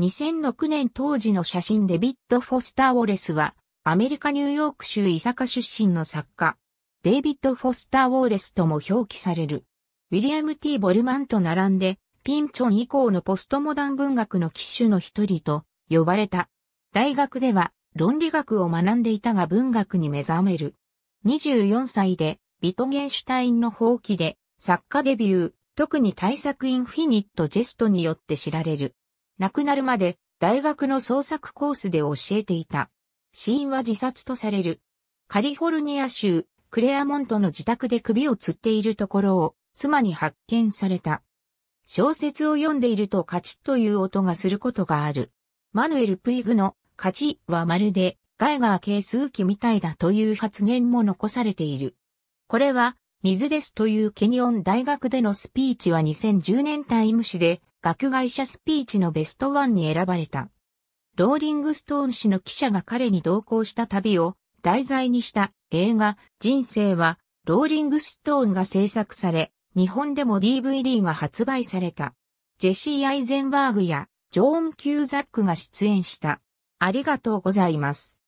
2006年当時の写真デビッド・フォスター・ウォレスは、アメリカ・ニューヨーク州イサカ出身の作家、デイビッド・フォスター・ウォーレスとも表記される。ウィリアム・ T・ ボルマンと並んで、ピンチョン以降のポストモダン文学の機種の一人と呼ばれた。大学では論理学を学んでいたが文学に目覚める。24歳で、ビトゲンシュタインの放棄で、作家デビュー、特に大作インフィニット・ジェストによって知られる。亡くなるまで大学の創作コースで教えていた。死因は自殺とされる。カリフォルニア州クレアモントの自宅で首を吊っているところを妻に発見された。小説を読んでいるとカチッという音がすることがある。マヌエル・プイグのカチッはまるでガイガー系数機みたいだという発言も残されている。これは水ですというケニオン大学でのスピーチは2010年タイム誌で学外者スピーチのベストワンに選ばれた。ローリングストーン氏の記者が彼に同行した旅を題材にした映画人生はローリングストーンが制作され、日本でも DVD が発売された。ジェシー・アイゼンバーグやジョーン・キューザックが出演した。ありがとうございます。